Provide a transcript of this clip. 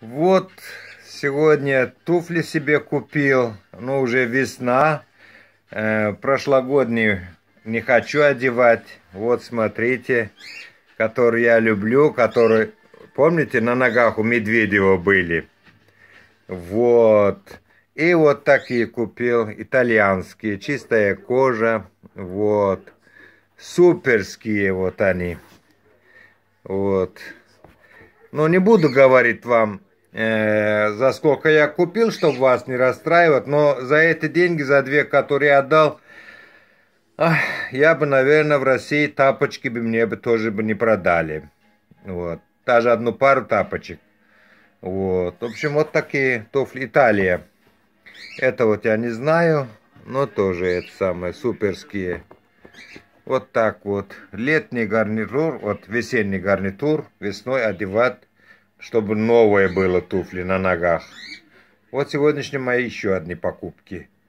Вот сегодня туфли себе купил. Ну, уже весна. Э, прошлогодние не хочу одевать. Вот, смотрите, которые я люблю, которые... Помните, на ногах у Медведева были? Вот. И вот такие купил, итальянские, чистая кожа, вот. Суперские вот они. Вот. Но ну, не буду говорить вам, Э, за сколько я купил, чтобы вас не расстраивать, но за эти деньги, за две, которые я отдал, ах, я бы, наверное, в России тапочки бы мне бы тоже бы не продали. Вот. Даже одну пару тапочек. Вот. В общем, вот такие туфли. Италия. Это вот я не знаю, но тоже это самое, суперские. Вот так вот. Летний гарнитур, вот весенний гарнитур весной одевать чтобы новые было туфли на ногах. Вот сегодняшние мои еще одни покупки –